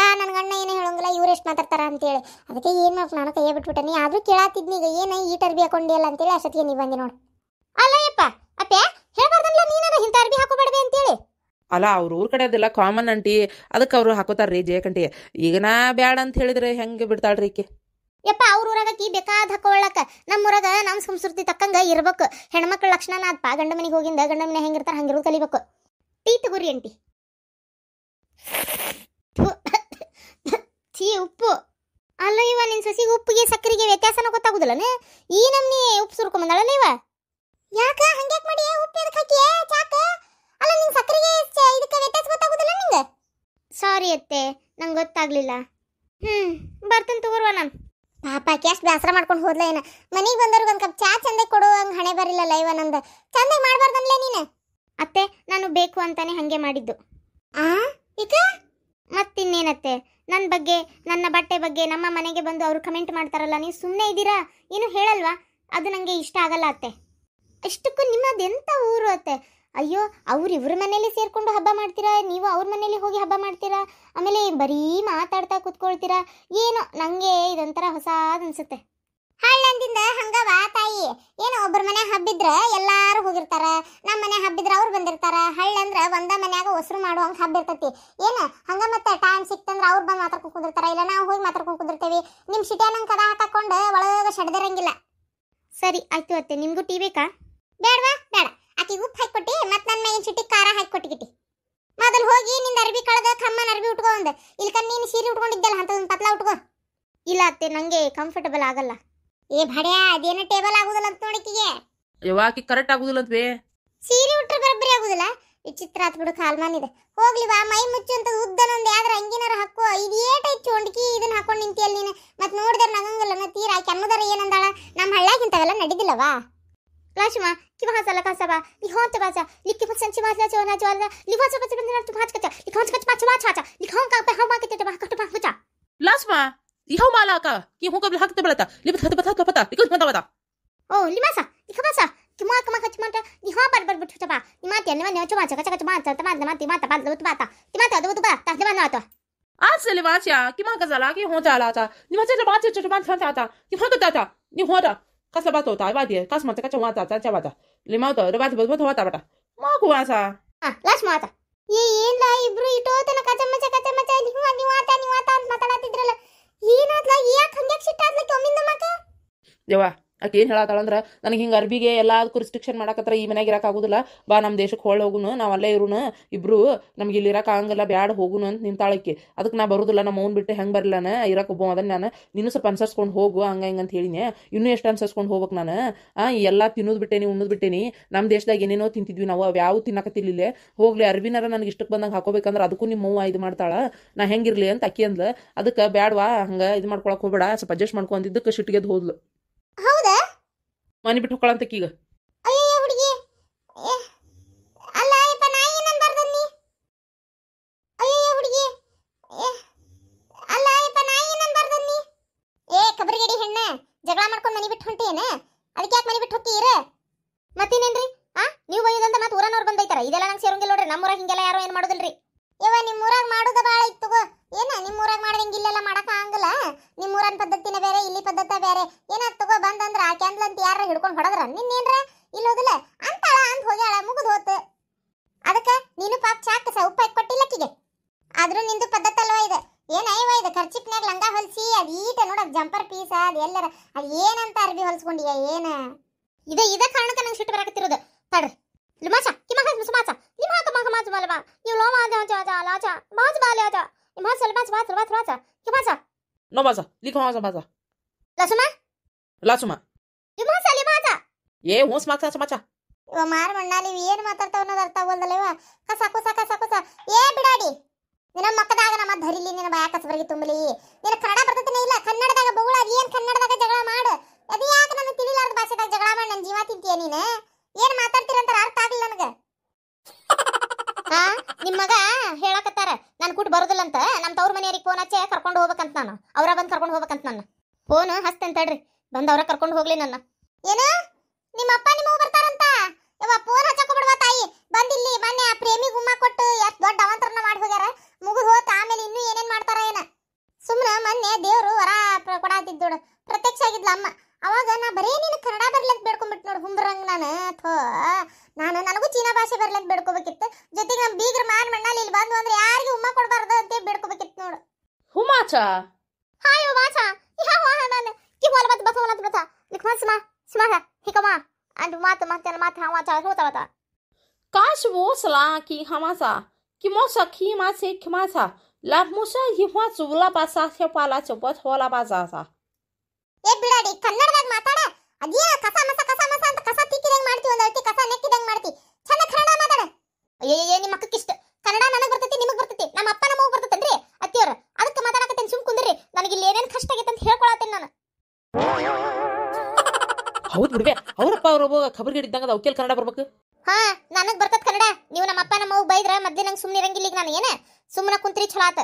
ಆ ನನ್ನ ಗಂಡ ಏನು ಹೇಳೋಂಗಿಲ್ಲ ಇವ್ರು ಎಷ್ಟು ಮಾತಾಡ್ತಾರ ಅಂತೇಳಿ ಅದಕ್ಕೆ ಏನು ಮಾಡ್ಕೊ ನಾನು ಕೈಯ ನೀ ಆದರೂ ಕೇಳಾತಿದ್ನಿ ಈಗ ಏನು ಈ ಟರ್ಬಿ ಅಲ್ಲ ಅಂತೇಳಿ ಅಷ್ಟೊತ್ತಿಗೆ ನೀವು ಬಂದಿ ನೋಡು ಅಲ್ಲ ಯಪ್ಪ ಅಪ್ಪೆ ಹೇಳ್ಬಾರ್ದಲ್ಲ ನೀನಾರ ಇಂಥ ಅರ್ಬಿ ಹಾಕೋಬೇಡವೆ ಅಂತೇಳಿ ಅಲ್ಲ ಅವ್ರ ಊರ ಕಡೆ ಅದೆಲ್ಲ ಕಾಮನ್ ಅಂಟಿ ಅದಕ್ಕೆ ಅವರು ಹಾಕೋತಾರ ರೀ ಜಯಕಂಟಿ ಈಗ ನಾ ಬ್ಯಾಡ ಅಂತ ಹೇಳಿದ್ರೆ ಹೆಂಗೆ ಬಿಡ್ತಾಳ್ರಿ ಈಕೆ ಯಪ್ಪ ಅವ್ರ ಊರಾಗ ಕಿ ಬೇಕಾದ ನಮ್ಮ ನಮ್ಮೂರಾಗ ನಮ್ಮ ಸಂಸ್ಕೃತಿ ತಕ್ಕಂಗೆ ಇರ್ಬೇಕು ಹೆಣ್ಮಕ್ಳ ಲಕ್ಷಣ ಅದಪ್ಪ ಗಂಡ ಮನೆಗೆ ಹೋಗಿಂದ ಗಂಡ ಮನೆ ಹೆಂಗಿರ್ತಾರೆ ಇರೋದು ಕಲಿಬೇಕು ಟೀ ಗುರಿ ಅಂಟಿ ಛೀ ಉಪ್ಪು ಅಲ್ಲ ಇವ ನಿನ್ನ ಸಸಿಗೆ ಉಪ್ಪಿಗೆ ಸಕ್ಕರಿಗೆ ವ್ಯತ್ಯಾಸನ ಗೊತ್ತಾಗುದಿಲ್ಲನ ಈ ನಮ್ನಿ ಉಪ್ಪು ಸುರ್ಕೊಂಬಂದಳಲ್ಲ ಇವ ಯಾಕ ಹಂಗ್ಯಾಕ್ ಮಾಡಿ ಉಪ್ಪು ಎದಕ್ಕೆ ಹಾಕಿ ಚಾಕ ಅಲ್ಲ ನಿನ್ನ ಸಕ್ಕರಿಗೆ ಇದಕ್ಕೆ ವ್ಯತ್ಯಾಸ ಗೊತ್ತಾಗುದಿಲ್ಲ ನಿಂಗೆ ಸಾರಿ ಅತ್ತೆ ನಂಗೆ ಗೊತ್ತಾಗ್ಲಿಲ್ಲ ಹ್ಮ್ ಬರ್ತೀನಿ ತಗೋರ್ವ ನಾನು ಪಾಪ ಕ್ಯಾಶ್ ಬೇಸರ ಮಾಡ್ಕೊಂಡು ಹೋದ್ಲ ಏನ ಮನೆಗೆ ಬಂದವ್ರಿಗೆ ಒಂದು ಕಪ್ ಚಾ ಚಂದ ಹಂಗೆ ಹಣೆ ಬರಲಿಲ್ಲ ಇವ ನಂದು ಚಂದ ಮಾಡ್ಬಾರ್ದನ್ಲೇ ನೀನು ಅತ್ತೆ ನಾನು ಬೇಕು ಅಂತಾನೆ ಹಂಗೆ ಮಾಡಿದ್ದು ಆ ಈಗ ಮತ್ತಿನ್ನೇನತ್ತೆ ನನ್ನ ಬಗ್ಗೆ ನನ್ನ ಬಟ್ಟೆ ಬಗ್ಗೆ ನಮ್ಮ ಮನೆಗೆ ಬಂದು ಅವರು ಕಮೆಂಟ್ ಮಾಡ್ತಾರಲ್ಲ ನೀವು ಸುಮ್ಮನೆ ಇದ್ದೀರಾ ಏನು ಹೇಳಲ್ವಾ ಅದು ನನಗೆ ಇಷ್ಟ ಆಗಲ್ಲ ಅತ್ತೆ ಇಷ್ಟಕ್ಕೂ ನಿಮ್ಮದೆಂಥ ಊರು ಅತ್ತೆ ಅಯ್ಯೋ ಅವ್ರು ಇವ್ರ ಮನೇಲಿ ಸೇರಿಕೊಂಡು ಹಬ್ಬ ಮಾಡ್ತೀರಾ ನೀವು ಅವ್ರ ಮನೇಲಿ ಹೋಗಿ ಹಬ್ಬ ಮಾಡ್ತೀರಾ ಆಮೇಲೆ ಬರೀ ಮಾತಾಡ್ತಾ ಕೂತ್ಕೊಳ್ತೀರಾ ಏನೋ ನನಗೆ ಇದೊಂಥರ ಹೊಸಾದು ಅನಿಸುತ್ತೆ ಹಳ್ಳಂದಿಂದ ಹಂಗವ ತಾಯಿ ಏನು ಒಬ್ಬರ ಮನೆ ಇದ್ರೆ ಎಲ್ಲಾರು ಹೋಗಿರ್ತಾರ ನಮ್ಮ ಮನೆ ಹಬ್ಬಿದ್ರೆ ಅವ್ರು ಬಂದಿರ್ತಾರ ಅಂದ್ರೆ ಒಂದ ಮನ್ಯಾಗ ಒಸರು ಮಾಡುವಂಗ ಹಬ್ಬ ಇರ್ತೈತಿ ಏನು ಹಂಗ ಮತ್ತೆ ಟೈಮ್ ಸಿಕ್ತಂದ್ರ ಅವ್ರು ಬಂದು ಮಾತಾಡ್ಕೊಂಡು ಕುಂದಿರ್ತಾರ ಇಲ್ಲ ನಾವು ಹೋಗಿ ಮಾತಾಡ್ಕೊಂಡು ಕುಂದಿರ್ತೇವಿ ನಿಮ್ಮ ಸಿಟಿಯನಂಗೆ ಕದ ಹಾಕೊಂಡು ಒಳಗೆ ಶಡ್ದಿರಂಗಿಲ್ಲ ಸರಿ ಆಯ್ತು ಅತ್ತೆ ನಿಮಗೂ ಟೀ ಬೇಕಾ ಬೇಡವಾ ಬೇಡ ಆಕಿಗೆ ಉಪ್ಪು ಕೊಟ್ಟಿ ಮತ್ತೆ ನನ್ನ ಮೈನ್ ಸಿಟಿ ಖಾರ ಹಾಕಿಕೊಟ್ಟಿಗಿಟ್ಟಿ ಮೊದಲು ಹೋಗಿ ನಿಂದ ಅರ್ಬಿ ಕಳೆದ ಕಮ್ಮನ ಅರ್ಬಿ ಉಟ್ಕೊ ಒಂದು ಇಲ್ಕ ನೀನು ಸೀರೆ ಉಟ್ಕೊಂಡಿದ್ದಲ್ಲ ಅಂತದೊಂದು ಪತ್ಲ ಉಟ್ಕೊ ಇಲ್ಲ ಅತ್ತೆ ನಂಗೆ ಕಂಫರ್ಟಬಲ್ ಆಗಲ್ಲ ಏ ಭಡ್ಯಾ ಅದೇನ ಟೇಬಲ್ ಆಗುದಿಲ್ಲ ಅಂತ ನೋಡಿಕಿಗೆ ಯಾವಾಕಿ ಕರೆಕ್ಟ್ ಆಗುದಿಲ್ಲ ಅಂತ ಬೇ ಸೀರೆ ಉಟ್ರೆ ಬರಬ್ಬರಿ ಆಗುದಿಲ್ಲ ವಿಚಿತ್ರ ಆತ್ ಬಿಡು ಕಾಲ್ಮಾನ್ ಇದೆ ಹೋಗ್ಲಿ ಬಾ ಮೈ ಮುಚ್ಚು ಅಂತ ಉದ್ದನೊಂದು ಆದ್ರೆ ಅಂಗಿನಾರ ಹಾಕು ಇದೇ ಏಟೈತಿ ಚೋಂಡ್ಕಿ ಇದನ್ನ ಹಾಕೊಂಡು ನಿಂತಿಯಲ್ಲ ನೀನು ಮತ್ತೆ ನೋಡಿದ್ರೆ ನಂಗಂಗಿಲ್ಲ ನಾ ತೀರ ಆಕಿ ಅನ್ನೋದಾರ ಏನಂದಾಳ ನಮ್ಮ ಹಳ್ಳಾಗಿಂತವೆಲ್ಲ ನಡಿದಿಲ್ಲವಾ ರಾಶಿಮಾ ಕಿವ ಹಾಸಲ ಕಾಸಬ ಲಿಖೋ ಅಂತ ಬಾಜ ಲಿಕ್ಕಿ ಫಸನ್ ಚಿ ಮಾಸ್ಲ ಚೋನ ಜೋಲ ಲಿಖೋ ಚ ಬಚ ಬಂದ್ರ ತು ಭಾಚ ಕಚ ಲಿಖೋ ಚ ಕಚ ಮಾಚ ಮಾಚ ಲಿಖೋ ಕಾ ಪೆ ಹಾ ಮಾ ಬಾ ಕಟ ಬಾ ಕಚ ಲಾಸ್ಮಾ Ihaw maalaka, kihong ka bilhak tabalata, libet ka tabatat lapata, ikot matawata. Oh, limasa, ikabasa, kima kima kachimata, ihaw bar bar butu taba, imati ane mane chuma chaka chaka chuma chaka tama tama tima tapa dutu bata, tima ta dutu bata, ta tima nato. आज से लिवाचिया कि मां कजला कि हो जाला था निमाचे लिवाचे चटबान था था था कि हो कता था नि होदा कसला बात होता वादी है कस मत का चवा था चा बात लिमा तो रबात बदबद होता बेटा मां को आसा लाश माता ये ये ला इब्रू इटो तन कचम मचा कचम मचा लिवा निवाता निवाता ದೇವ ಆಕೆ ಏನು ಹೇಳತ್ತಾಳಂದ್ರೆ ನನಗೆ ಹಿಂಗೆ ಅರ್ಬಿಗೆ ಎಲ್ಲದಕ್ಕೂ ರಿಸ್ಟ್ರಿಕ್ಷನ್ ಮಾಡಕತ್ತರ ಈ ಮನೆಗೆ ಇರೋಕ್ಕಾಗೋದಿಲ್ಲ ಬಾ ನಮ್ಮ ದೇಶಕ್ಕೆ ಹೊಳ್ಳಿ ಹೋಗುನು ನಾವು ಅಲ್ಲೇ ಇರುನು ಇಬ್ಬರು ನಮ್ಗೆ ಇಲ್ಲಿ ಇರೋಕ್ಕಾಗಂಗಿಲ್ಲ ಬ್ಯಾಡ ಹೋಗುನು ಅಂತ ನಿಂತಾಳಕ್ಕೆ ಅದಕ್ಕೆ ನಾ ಬರೋದಿಲ್ಲ ನಮ್ಮ ಅವ್ನು ಬಿಟ್ಟು ಹೆಂಗೆ ಬರಲಾನ ಇರೋಕೆ ಒಬ್ಬ ಅದನ್ನ ನಾನು ನೀನು ಸ್ವಲ್ಪ ಅನ್ಸರ್ಸ್ಕೊಂಡು ಹೋಗು ಹಂಗೆ ಹಿಂಗೆ ಅಂತ ಹೇಳಿನಿ ಇನ್ನೂ ಎಷ್ಟು ಅನ್ಸರ್ಸ್ಕೊಂಡು ಹೋಗ್ಬೇಕು ನಾನು ಆ ಎಲ್ಲ ತಿನ್ನೋದು ಬಿಟ್ಟೇನಿ ಉಣ್ಣೋದು ಬಿಟ್ಟೇನಿ ನಮ್ಮ ದೇಶದಾಗ ಏನೇನೋ ತಿಂತಿದ್ವಿ ನಾವು ಅವು ಯಾವ ತಿನ್ನಕತ್ತಿಲ್ಲ ಹೋಗ್ಲಿ ಅರ್ಬಿನಾರ ನನಗೆ ಇಷ್ಟಕ್ಕೆ ಬಂದಂಗೆ ಹಾಕೋಬೇಕಂದ್ರೆ ಅದಕ್ಕೂ ನಿಮ್ಮ ಮೂವ ಇದು ಮಾಡ್ತಾಳ ನಾ ಹೆಂಗಿರಲಿ ಅಂತ ಅಕ್ಕಿ ಅಂದ್ಲು ಅದಕ್ಕೆ ಬ್ಯಾಡ್ವಾ ಹಂಗೆ ಇದು ಮಾಡ್ಕೊಳಕ್ಕೆ ಹೋಗ್ಬೇಡ ಸ್ವಲ್ಪ ಅಡ್ಜಸ್ಟ್ ಮಾಡ್ಕೊಂತಿದ್ದಕ್ಕೆ ಸಿಟ್ಟಿಗೆದ್ದು ಹೋದ್ಲು ಮನೆ ಏ ಹೋಗ್ಕೊಳ್ಳಂತ ಹೆಣ್ಣ ಜಗಳ ಮಾಡ್ಕೊಂಡು ಮನಿ ಬಿಟ್ಟು ಹೊಂಟೇನ ಅದಕ್ಕೆ ಯಾಕೆ ಮನೆ ಬಿಟ್ಟು ಹೋಗ್ತೀರ ಮತ್ತೇನೇನ್ರಿ ಆ ನೀವು ಒಯ್ಯೋದಂತ ಮತ್ತೆ ಊರನವ್ರು ಬಂದೈತಾರ ಇದೆಲ್ಲ ನಂಗೆ ಸೇರಂಗಿಲ್ಲ ನಮ್ಮ ನಮ್ಮೂರಾಗ ಹಿಂಗೆಲ್ಲ ಯಾರು ಏನು ಮಾಡೋದಿಲ್ರಿ ಇವ ನಿಮ್ಮೂರಾಗ ಮಾಡೋದ ಭಾಳ ಇತ್ತು ಏನ ನಿಮ್ಮೂರಾಗ ಮಾಡ್ದಂಗೆ ಇಲ್ಲೆಲ್ಲ ಮಾಡಕ್ ನಿಮ್ಮ ಊರನ್ ಪದ್ಧತಿನ ಬೇರೆ ಇಲ್ಲಿ ಪದ್ಧತಿ ಬೇರೆ ಏನಾತ್ ತಗೋ ಬಂದಂದ್ರ ಆಕೆ ಅಂತ ಯಾರ ಹಿಡ್ಕೊಂಡು ಹೊಡೆದ್ರ ನಿನ್ನೇನ್ರ ಇಲ್ಲೋದಿಲ್ಲ ಅಂತಾಳ ಅಂತ ಹೋಗ್ಯಾಳ ಮುಗಿದು ಹೋತ ಅದಕ್ಕೆ ನೀನು ಪಾಪ ಚಾಕ ಸ ಉಪ್ಪಾಯಿ ಕೊಟ್ಟಿಲ್ಲಕ್ಕಿಗೆ ಆದ್ರೂ ನಿಂದು ಪದ್ಧತಲ್ವ ಇದು ಏನಯ್ಯವ ಇದು ಖರ್ಚಿಪ್ನಾಗ ಲಂಗ ಹೊಲಿಸಿ ಅದು ಈಟ ನೋಡ ಜಂಪರ್ ಪೀಸ ಅದು ಎಲ್ಲರ ಅದು ಏನಂತ ಅರ್ಬಿ ಹೊಲಿಸ್ಕೊಂಡಿಯ ಏನ ಇದು ಇದ ಕಾರಣಕ್ಕೆ ನಂಗೆ ಸಿಟ್ಟು ಬರಕತ್ತಿರೋದು ತಡ್ರಿ ಲುಮಾಚ ಕಿಮಗ ಸುಮಾಚ ನಿಮ್ಮ ಹಾಕ ಮಗ ಮಾಜು ಮಲವ ನೀವು ಲೋಮ ಆಜ ಆಜ ಆಜ ಲಾಚ ಮಾಜು ಬಾಲಿ ಆಜ ನಿಮ್ಮ ಹಾಕ ಸಲ್ಮಾಚ ಬಾಚ ಬಾಚ ಬಾಚ ಕಿಮಾಚ ನೋ ಬಾಚ ಲಿಖೋ ಬಾಚ ಬಾಚ ಲಸುಮಾ ಲಸುಮಾ ಲಿಮಾಸ ಲಿಮಾಸ ಏ ಹೂಸ್ ಮಾಕ್ಸ ಚಮಚ ಇವ ಮಾರ್ ಮಣ್ಣಾಲಿ ಏನ್ ಮಾತಾಡ್ತಾವ ಅನ್ನೋದು ಅರ್ಥ ಆಗೋಲ್ದಲ್ಲ ಕಸ ಕುಸ ಕಸ ಕುಸ ಏ ಬಿಡಾಡಿ ನಿನ್ನ ಮಕ್ಕದಾಗ ನಮ್ಮ ಧರಿಲಿ ನಿನ್ನ ಬಾಯ ಕಸಬರಿಗೆ ತುಂಬಲಿ ನಿನ್ನ ಕನ್ನಡ ಬರ್ತದನೇ ಇಲ್ಲ ಕನ್ನಡದಾಗ ಬಗುಳ ಏನ್ ಕನ್ನಡ ಬಂದವ್ರ ಕರ್ಕೊಂಡು ಹೋಗ್ಲಿ ನನ್ನ ಏನ ನಿಮ್ಮ ಅಪ್ಪ ನಿಮ್ಮ ಬರ್ತಾರಂತ ಯವ್ವ ಫೋನ್ ಹಚ್ಚಕ ಬಿಡವಾ ತಾಯಿ ಬಂದಿಲ್ಲಿ ಮೊನ್ನೆ ಆ ಪ್ರೇಮಿ ಗುಮ್ಮ ಕೊಟ್ಟು ಎಷ್ಟು ದೊಡ್ಡ ಅವಂತರನ ಮಾಡಿ ಹೋಗ್ಯಾರ ಮುಗಿದು ಹೋತ ಆಮೇಲೆ ಇನ್ನೂ ಏನೇನ್ ಮಾಡ್ತಾರ ಏನ ಸುಮ್ಮನೆ ಮೊನ್ನೆ ದೇವರು ವರ ಕೊಡಾತಿದ್ದು ನೋಡು ಪ್ರತ್ಯಕ್ಷ ಆಗಿದ್ಲ ಅಮ್ಮ ಅವಾಗ ನಾ ಬರೀ ನೀನು ಕನ್ನಡ ಬರ್ಲಂತ ಬಿಟ್ ನೋಡು ಹುಂಬ್ರಂಗ್ ನಾನು ಥೋ ನಾನು ನನಗೂ ಚೀನಾ ಭಾಷೆ ಬರ್ಲಂತ ಬೇಡ್ಕೋಬೇಕಿತ್ತು ಜೊತೆಗೆ ನಮ್ಮ ಬೀಗ್ರ ಮಾನ್ ಮಣ್ಣಲ್ಲಿ ಇಲ್ಲಿ ಬಂದು ಅಂದ್ರೆ ಯಾರಿಗೂ ಹುಮ್ಮ ಕೊಡಬಾರ್ದು ಅಂತ ಬೇಡ್ಕೋಬೇಕಿತ್ತು ನೋಡು ಹುಮಾಚಾ होला तुला लिखवा सुमा सुमा ही कमा आणि मात मात त्याला मात हा वाचा होता होता काश वो सला की हमासा कि मो सखी मासे खिमासा लाभमुसा हिवा चुवला पासा पाला चोपत होला पासा असा ए ಬಿಡಾಡಿ ಕನ್ನಡದಾಗ ಮಾತಾಡ ಅದೇ ಕಸ ಮಸ ಕಸ ಮಸ ಅಂತ ಕಸ ತಿಕ್ಕಿದಂಗ್ ಮಾಡ್ತೀವಿ ಒಂದ್ ಕಸ ಹೌದ್ ಹುಡುಗ ಅವ್ರಪ್ಪ ಅವ್ರ ಹೋಗ ಖಬರ್ ಹಿಡಿದಂಗ ಅವ್ಕೆಲ್ ಕನ್ನಡ ಬರ್ಬೇಕು ಹಾ ನನಗ್ ಬರ್ತದ ಕನ್ನಡ ನೀವು ನಮ್ಮ ಅಪ್ಪ ನಮ್ಮ ಅವ್ವ ಬೈದ್ರ ಮೊದ್ಲೇ ನಂಗೆ ಸುಮ್ಮನೆ ಇರಂಗಿಲ್ಲ ಈಗ ನಾನು ಏನ ಸುಮ್ಮನೆ ಕುಂತ್ರಿ ಚಲೋ ಆತ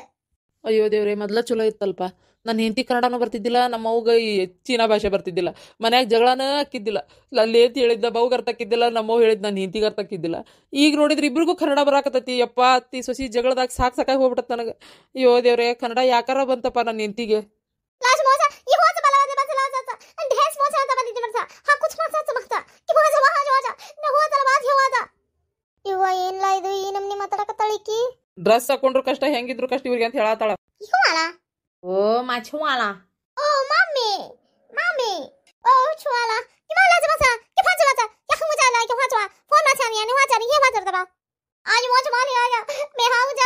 ಅಯ್ಯೋ ದೇವ್ರೆ ಮೊದ್ಲ ಚಲೋ ಇತ್ತಲ್ಪ ನನ್ನ ಹೆಂಡತಿ ಕನ್ನಡನೂ ಬರ್ತಿದ್ದಿಲ್ಲ ನಮ್ಮ ಅವ್ಗ ಈ ಚೀನಾ ಭಾಷೆ ಬರ್ತಿದ್ದಿಲ್ಲ ಮನ್ಯಾಗ ಜಗಳನ ಹಾಕಿದ್ದಿಲ್ಲ ಅಲ್ಲಿ ಏತಿ ಹೇಳಿದ್ದ ಬೌಗ್ ಅರ್ಥಕ್ಕಿದ್ದಿಲ್ಲ ನಮ್ಮವ್ ಹೇಳಿದ್ ನನ್ನ ಹೆಂಡತಿಗೆ ಅರ್ಥಕ್ಕಿದ್ದಿಲ್ಲ ಈಗ ನೋಡಿದ್ರೆ ಇಬ್ರಿಗೂ ಕನ್ನಡ ಬರಾಕತ್ತೈತಿ ಯಪ್ಪ ಅತ್ತಿ ಸೊಸಿ ಜಗಳದಾಗ ಸಾಕ್ ಸಾಕಾಗಿ ಹೋಗ್ಬಿಟ್ಟತ್ ನನಗೆ ಅಯ್ಯೋ ದೇವ್ರೆ ಕನ್ನಡ ಯಾಕಾರ ಬಂತಪ್ಪ ನನ್ನ ಹೆಂಡತಿಗೆ ಲಾಜ್ ಡ್ರೆಸ್ ಹಾಕೊಂಡ್ರು ಕಷ್ಟ ಹೆಂಗಿದ್ರು ಕಷ್ಟ ಇವ್ರಿಗೆ ಅಂತ ಹೇಳತಾಳ ಓ ಮಚ್ವಾಳ ಓ ಮಮ್ಮಿ ಮಮ್ಮಿ ಓ ಛುವಾಳ ಇವಾಳ ಜಮಸ ಕಿಫಾಚ ಮಚ ಯಹ ಮುಜಾಲ ಕಿಫಾಚ ಫೋನ್ ಮಚಾನಿ ಅನಿ ವಾಚಾನಿ ಹೇ ಮಾತಾಡ್ತವಾ आज मौज मान आया मैं हाउ जा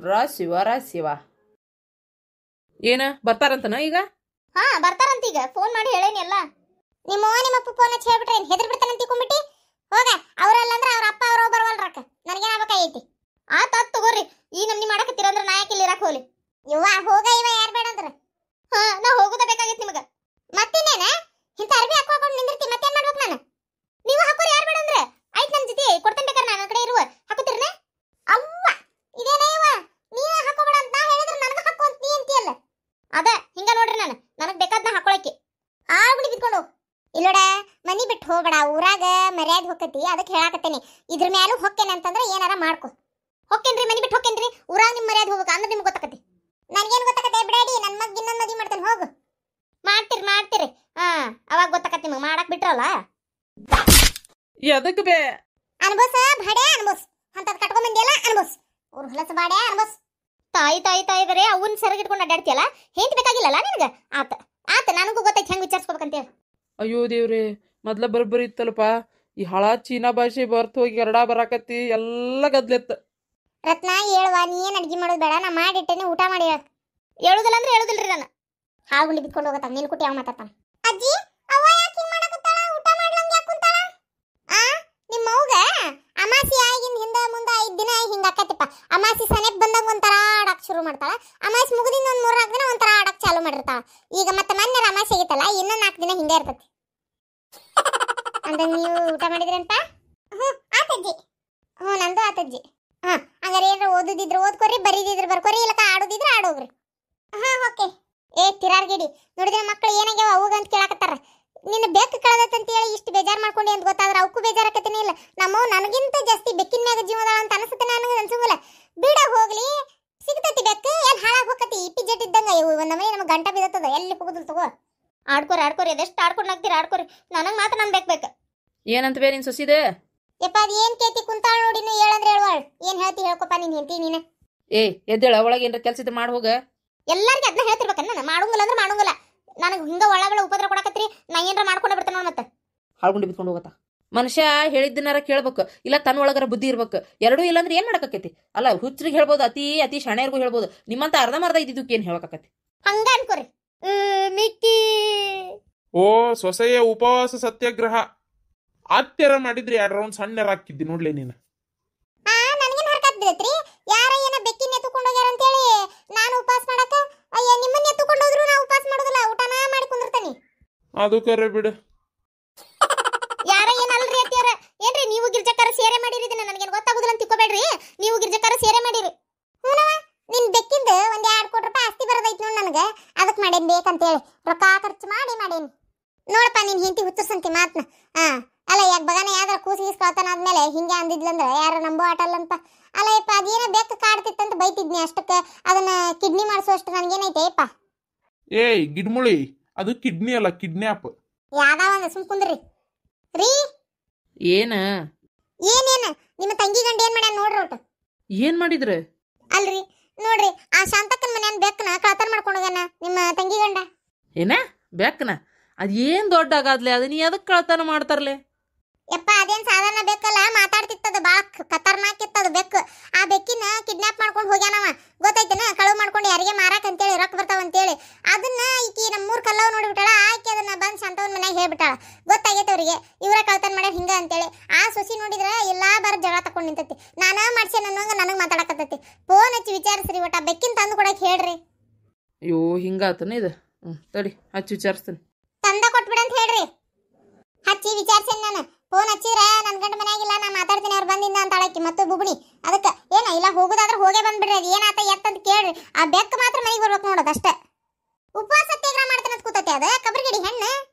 ಶಿವರ ಶಿವರ ಶಿವ ಏನ ಬರ್ತಾರಂತನ ಈಗ ಹಾ ಬರ್ತಾರಂತ ಈಗ ಫೋನ್ ಮಾಡಿ ಹೇಳೇನಿ ಎಲ್ಲ ನಿಮ್ಮ ನಿಮ್ಮ ಅಪ್ಪ ಫೋನ್ ಹಚ್ಚಿ ಹೇಳ್ಬಿಟ್ರೆ ಹೆದ್ರ ಹೆದರ್ ಬಿಡ್ತಾನೆ ಅಂತ ಹೋಗ ಅವರೆಲ್ಲ ಅಂದ್ರೆ ಅವ್ರ ಅಪ್ಪ ಅವರು ಬರವಲ್ರಕ್ಕ ನನಗೇನು ಆಗ್ಬೇಕಾಗೈತಿ ಆ ತತ್ ತಗೋರಿ ಈ ನಮ್ನಿ ಮಾಡಕತ್ತೀರ ಅಂದ್ರೆ ನಾ ಯಾಕೆ ಇಲ್ಲಿ ಇರಕ್ಕೆ ಹೋಲಿ ಇವ ಹೋಗ ಇವ ಯಾರು ಬೇಡ ಅಂದ್ರೆ ಹಾ ನಾ ಹೋಗುದ ಬೇಕಾಗೈತಿ ನಿಮಗೆ ಮತ್ತಿನ್ನೇನ ಇಂತ ಅರ್ಬಿ ಹಾಕೊಂಡು ನಿಂದಿರ್ತಿ ಮತ್ತೇನ್ ಮಾಡ್ಬೇಕು ನಾನು ನೀವು ಹಾಕೋರು ಯಾರು ಬೇಡ ಅಂದ್ರೆ ಮರ್ಯಾದೆ ಹೊಕ್ಕತಿ ಅದಕ್ಕೆ ಹೇಳಾಕತ್ತೇನಿ ಇದ್ರ ಮ್ಯಾಲೂ ಹೊಕ್ಕೇನೆ ಅಂತಂದ್ರೆ ಏನಾರ ಮಾಡ್ಕೊ ಹೊಕ್ಕೇನ್ರಿ ಮನಿ ಬಿಟ್ಟು ಹೊಕ್ಕೇನ್ರಿ ಊರಾಗ ನಿಮ್ಮ ಮರ್ಯಾದೆ ಹೋಗ್ಬೇಕು ಅಂದ್ರೆ ನಿಮ್ಗೆ ಗೊತ್ತಾಕತಿ ನನಗೇನು ಗೊತ್ತಕತ್ತೆ ಬಿಡಾಡಿ ನನ್ನ ಮಗ ಇನ್ನೊಂದು ಮದಿ ಮಾಡ್ತಾನೆ ಹೋಗು ಮಾಡ್ತೀರಿ ಮಾಡ್ತೀರಿ ಆ ಅವಾಗ ಗೊತ್ತಾಕತ್ತೆ ನಿಮಗೆ ಮಾಡಕ್ಕೆ ಬಿಟ್ರಲ್ಲ ಎದಕ್ಕೆ ಬೇ ಅನ್ಬೋಸ ಬಡೇ ಅನ್ಬೋಸ್ ಅಂತದ್ ಕಟ್ಕೊಂಡು ಬಂದಿಯಲ್ಲ ಅನ್ಬೋಸ್ ಅವ್ರ ಹೊಲಸ ಬಾಡೆ ಅನ್ಬೋಸ್ ತಾಯಿ ತಾಯಿ ತಾಯಿ ಬರೆ ಅವನ್ ಸೆರಗ ಇಟ್ಕೊಂಡು ಅಡ್ಡಾಡ್ತಿಯಲ್ಲ ಹೆಂಟ್ ಬೇಕಾಗಿಲ್ಲಲ್ಲ ನಿಮಗೆ ಆತ ಆತ ನನಗೂ ಗೊತ್ತೈತಿ ಹೆಂಗ್ ವಿಚಾರಿಸ್ಕೋಬೇಕಂತೇಳಿ ಅಯ್ಯೋ ದೇವ್ರೆ ಮೊದ್ಲ ಬರ್ಬರಿ ಇತ್ತಲ್ಲಪ್ಪ ಈ ಹಳ ಚೀನಾ ಭಾಷೆ ಬರ್ತು ಹೋಗಿ ಎರಡ ಬರಾಕತ್ತಿ ಎಲ್ಲ ಗದ್ಲೆತ್ತ ರತ್ನ ಹೇಳುವ ನೀ ಏನು ಅಡ್ಗಿ ಮಾಡೋದು ಬೇಡ ನಾ ಮಾಡಿಟ್ಟೇನೆ ಊಟ ಮಾಡಿ ಹೇಳುದಿಲ್ಲ ಅಂದ್ರೆ ಹೇಳುದಿಲ್ಲ ರೀ ನಾನು ಗುಂಡಿ ಬಿದ್ಕೊಂಡು ಹೋಗತ್ತ ನೀನ್ ಕುಟ್ಟಿ ಯಾವ ಮಾತಾಡ್ತಾನ ಅಜ್ಜಿ ಅವ ಯಾಕೆ ಹಿಂಗ್ ಮಾಡಕತ್ತಾಳ ಊಟ ಮಾಡ್ಲಂಗ ಯಾಕೆ ಕುಂತಾಳ ಆ ನಿಮ್ಮ ಅವ್ಗ ಅಮಾಸಿ ಆಗಿನ ಹಿಂದ ಮುಂದ ಐದ್ ದಿನ ಹಿಂಗ ಆಕತ್ತಿಪ್ಪ ಅಮಾಸಿ ಸನೆಕ್ ಬಂದಾಗ ಒಂಥರ ಆಡಕ್ ಶುರು ಮಾಡ್ತಾಳ ಅಮಾಸಿ ಮುಗಿದಿಂದ ಒಂದ್ ಮೂರ್ನಾಲ್ಕು ದಿನ ಒಂಥರ ಆಡಕ್ ಚಾಲು ಮಾಡಿರ್ತಾಳ ಈಗ ಮತ್ತೆ ಮೊನ್ನೆ ಅಮಾಸಿ ಆಗಿತ್ತಲ್ಲ ಇನ್ನೊಂದ್ ನಾಲ್ಕು ದಿನ ಹಿಂಗೆ ಇರ್ತತಿ ನೀವು ಊಟ ಮಾಡಿದ್ರೇನಪ್ಪ ಹ್ಞೂ ಆತಜ್ಜಿ ಹ್ಞೂ ನಂದು ಆತಜ್ಜಿ ಹಾಂ ಹಂಗಾರೆ ಏನಾರ ಓದಿದ್ರೆ ಓದ್ಕೊರಿ ಬರೀದಿದ್ರೆ ಬರ್ಕೊರಿ ಇಲ್ಲ ಆಡೋದಿದ್ರೆ ಆಡೋಗ್ರಿ ಹಾಂ ಓಕೆ ಏ ತಿರಾರ್ಗಿಡಿ ನೋಡಿದ್ರೆ ಮಕ್ಳು ಏನಾಗ್ಯಾವ ಅವಾಗಂತ ಕೇಳಾಕತ್ತಾರ ನಿನ್ನ ಬೆಕ್ಕು ಕಳೆದತ್ತಂತ ಹೇಳಿ ಇಷ್ಟು ಬೇಜಾರು ಮಾಡ್ಕೊಂಡು ಅಂತ ಗೊತ್ತಾದ್ರೆ ಅವಕ್ಕೂ ಬೇಜಾರಾಕತ್ತೇನೆ ಇಲ್ಲ ನಮ್ಮವ್ ನನಗಿಂತ ಜಾಸ್ತಿ ಬೆಕ್ಕಿನ ಮ್ಯಾಗ ಜೀವದ ಅಂತ ಅನಿಸುತ್ತೆ ನನಗೆ ಅನ್ಸಂಗಿಲ್ಲ ಬಿಡ ಹೋಗ್ಲಿ ಸಿಗ್ತತಿ ಬೆಕ್ಕು ಎಲ್ಲಿ ಹಾಳಾಗಿ ಹೋಗತಿ ಇಪ್ಪಿ ಜಟ್ ಇದ್ದಂಗ ಇವು ಒಂದು ನಮ್ಗೆ ಗಂಟ ಬಿದ್ದತ್ತದ ಎಲ್ಲಿ ಹೋಗುದಿಲ್ಲ ತಗೋ ಆಡ್ಕೊರಿ ಆಡ್ಕೊರಿ ಅದೆಷ್ಟು ಆಡ್ಕೊಂಡು ಹಾಕ್ತೀರಿ ಆಡ್ಕೊರಿ ನನಗೆ ಮಾತ್ರ ನಾನು ಬೇಕು ಏನಂತ ಬೇ ನಿನ್ ಸೊಸಿದೆ ಯಪ್ಪ ಏನು ಕೇತಿ ಕುಂತಾಳ ನೋಡಿ ನೀ ಹೇಳಂದ್ರೆ ಹೇಳುವಳು ಏನು ಹೇಳ್ತಿ ಹೇಳ್ಕೊಪ್ಪ ನೀನು ಹೆಂಡತಿ ನೀನು ಏಯ್ ಎದ್ದೇಳ ಒಳಗೆ ಏನ್ರ ಕೆಲಸ ಇದ್ರೆ ಹೋಗ ಎಲ್ಲರಿಗೆ ಅದನ್ನ ಹೇಳ್ತಿರ್ಬೇಕನ್ನ ನಾನು ಅಂದ್ರೆ ಮಾಡುಂಗಿಲ್ಲ ನನಗೆ ಹಿಂಗ ಒಳಗೊಳ ಉಪದ್ರ ಕೊಡಕತ್ರಿ ನಾ ಏನ್ರ ಮಾಡ್ಕೊಂಡೆ ಬಿಡ್ತೇನೆ ನೋಡಿ ಮತ್ತೆ ಹಾಳ್ಕೊಂಡು ಬಿತ್ಕೊಂಡು ಹೋಗತ್ತ ಮನುಷ್ಯ ಹೇಳಿದ್ದನ್ನಾರ ಕೇಳ್ಬೇಕು ಇಲ್ಲ ತನ್ನ ಒಳಗರ ಬುದ್ಧಿ ಇರ್ಬೇಕು ಎರಡೂ ಇಲ್ಲಾಂದ್ರೆ ಏನು ಮಾಡಕತಿ ಅಲ್ಲ ಹುಚ್ಚರಿಗೆ ಹೇಳ್ಬೋದು ಅತಿ ಅತಿ ಶಾಣೆಯರ್ಗೂ ಹೇಳ್ಬೋದು ನಿಮ್ಮಂತ ಅರ್ಧಮರ್ಧ ಇದ್ದಿದ್ದಕ್ಕೆ ಏನು ಹೇಳಕತ್ತೈತಿ ಹಂಗ ಅನ್ಕೋರಿ ಮಿಕ್ಕಿ ಓ ಸೊಸೆಯ ಉಪವಾಸ ಸತ್ಯಾಗ್ರಹ ಆತ್ಯರ ಮಾಡಿದ್ರೆ ಎರಡು ರೌಂಡ್ ಸಣ್ಣರ ಹಾಕಿದ್ದಿ ನೋಡ್ಲಿ ನೀನು ನನಗೇನು ಹರ್ಕ ಆಗ್ಬಿಡತ್ರಿ ಯಾರೇ ಏನ ಬೆಕ್ಕಿನ ಎತ್ತುಕೊಂಡು ಹೋಗ್ಯಾರ ಅಂತ ಹೇಳಿ ನಾನು ಉಪವಾಸ ಮಾಡಕ ಅಯ್ಯ ನಿಮ್ಮನ್ನ ಎತ್ತುಕೊಂಡು ಹೋದ್ರು ನಾ ಉಪವಾಸ ಮಾಡೋದಿಲ್ಲ ಊಟನ ಮಾಡಿ ಕುಂದಿರ್ತಾನೆ ಅದು ಕರೆ ಬಿಡು ಯಾರ ಏನ ಅಲ್ರಿ ಅತ್ತಿಯರ ನೀವು ಗಿರ್ಜಕಾರ ಸೇರೆ ಮಾಡಿರಿ ಇದನ್ನ ನನಗೇನು ಗೊತ್ತಾಗುದಿಲ್ಲ ಅಂತ ತಿಕ್ಕೋಬೇಡ್ರಿ ನೀವು ಗಿರ್ಜಕಾರ ಸೇರೆ ಮಾಡಿರಿ ಹೂನವ ನಿನ್ ಬೆಕ್ಕಿಂದ ಒಂದ್ ಎರಡ್ ಕೋಟಿ ರೂಪಾಯಿ ಆಸ್ತಿ ಬರೋದೈತಿ ನೋಡ್ ನನಗೆ ಅದಕ್ಕೆ ಮಾಡೇನ್ ಬೇಕಂತೇಳಿ ರೊಕ್ಕ ಖರ್ಚು ಮಾಡಿ ಮಾಡೇನಿ ನೋಡಪ್ಪ ನೀನ್ ಹೆಂಡತಿ ಹುಚ್ಚರ್ಸಂತಿ ಮಾತ್ನಾ ಹಾ ಅಲ್ಲ ಯಾಕೆ ಬಗಾನ ಯಾವ್ದಾರ ಕೂಸಿ ಇಸ್ಕೊಳ್ತಾನ ಆದ್ಮೇಲೆ ಹಿಂಗೆ ಅಂದಿದ್ಲಂದ್ರೆ ಯಾರು ನಂಬೋ ಆಟಲ್ಲಂತ ಅಲ್ಲ ಯಪ್ಪ ಅದೇನೋ ಬೇಕು ಕಾಡ್ತಿತ್ತಂತ ಬೈತಿದ್ನಿ ಅಷ್ಟಕ್ಕೆ ಅದನ್ನ ಕಿಡ್ನಿ ಮಾಡಿಸುವಷ್ಟು ನನಗೇನೈತೆ ಯಪ್ಪ ಏಯ್ ಗಿಡ್ಮುಳಿ ಅದು ಕಿಡ್ನಿ ಅಲ್ಲ ಕಿಡ್ನ್ಯಾಪ್ ಯಾವ್ದಾವ ಸುಮ್ ಕುಂದ್ರಿ ರೀ ಏನ ಏನೇನು ನಿಮ್ಮ ತಂಗಿ ಗಂಡ ಏನ್ ಮಾಡ್ಯಾನ ನೋಡ್ರಿ ಒಟ್ಟು ಏನ್ ಮಾಡಿದ್ರೆ ಅಲ್ರಿ ನೋಡ್ರಿ ಆ ಶಾಂತಕ್ಕನ ಮನೆಯನ್ ಬೆಕ್ಕನ ಕಳ್ತನ ಮಾಡ್ಕೊಂಡು ನಿಮ್ಮ ತಂಗಿ ಗಂಡ ಏನ ಬೆಕ್ಕನ ಅದೇನ್ ದೊಡ್ಡ ಆಗಾದ್ಲೆ ಅದನ್ನ ಎದಕ್ ಕಳ್ತನ ಮಾಡ್ತಾರಲೆ ಯಪ್ಪ ಅದೇನ್ ಸಾಧಾರಣ ಬೇಕಲ್ಲ ಅದು ಬಾಳ ಖತರ್ನಾಕ್ ಅದು ಬೆಕ್ಕು ಆ ಬೆಕ್ಕಿನ ಕಿಡ್ನಾಪ್ ಮಾಡ್ಕೊಂಡು ಹೋಗ್ಯಾನವ ಗೊತ್ತೈತೆನ ಕಳುವು ಮಾಡ್ಕೊಂಡು ಯಾರಿಗೆ ಮಾರಾಕ್ ಅಂತೇಳಿ ರೊಕ್ಕ ಬರ್ತಾವ ಅಂತೇಳಿ ಅದನ್ನ ಈಕಿ ನಮ್ಮೂರ್ ಕಲ್ಲವ್ ನೋಡಿಬಿಟ್ಟಾಳ ಆಕಿ ಅದನ್ನ ಬಂದ್ ಸಂತವನ ಮನೆಗೆ ಹೇಳ್ಬಿಟ್ಟಾಳ ಗೊತ್ತಾಗೈತೆ ಅವರಿಗೆ ಇವರ ಕಳ್ತನ ಮಾಡ್ಯಾರ ಹಿಂಗ ಅಂತೇಳಿ ಆ ಸೊಸಿ ನೋಡಿದ್ರೆ ಎಲ್ಲಾ ಬರ ಜಗಳ ತಕೊಂಡು ನಿಂತೈತಿ ನಾನು ಮಾಡ್ಸೇನ ಅನ್ನೋಂಗ ನನಗೆ ಮಾತಾಡಕತ್ತೈತಿ ಫೋನ್ ಹಚ್ಚಿ ವಿಚಾರಿಸ್ರಿ ಒಟ್ಟ ಬೆಕ್ಕಿನ ತಂದು ಕೊಡಕ್ಕೆ ಹೇಳ್ರಿ ಅಯ್ಯೋ ಹಿಂಗಾತನ ಇದು ಹ್ಞೂ ತಡಿ ಹಚ್ಚಿ ವಿಚಾರಿಸ್ತೀನಿ ಫೋನ್ ಹಚ್ಚಿದ್ರೆ ನನ್ನ ಗಂಡ ಮನೆಯಾಗಿಲ್ಲ ನಾ ಮಾತಾಡ್ತೀನಿ ಅವ್ರು ಬಂದಿಂದ ಅಂತ ಅಳಕಿ ಮತ್ತು ಬುಗುಣಿ ಅದಕ್ಕೆ ಏನ ಇಲ್ಲ ಹೋಗೋದಾದ್ರೆ ಹೋಗೇ ಬಂದ್ಬಿಡ್ರಿ ಅದು ಏನಾತ ಎತ್ತಂತ ಕೇಳ್ರಿ ಆ ಬೆಕ್ಕ ಮಾತ್ರ ಮನೆಗೆ ಬರ್ಬೇಕು ನೋಡೋದು ಅಷ್ಟೇ ಉಪವಾಸ ಸತ್ಯಾಗ್ರಹ ಮಾಡ್ತಾನಂತ ಕೂತತೆ ಅದು ಕಬ್ರಗಿಡಿ ಹೆಣ್ಣು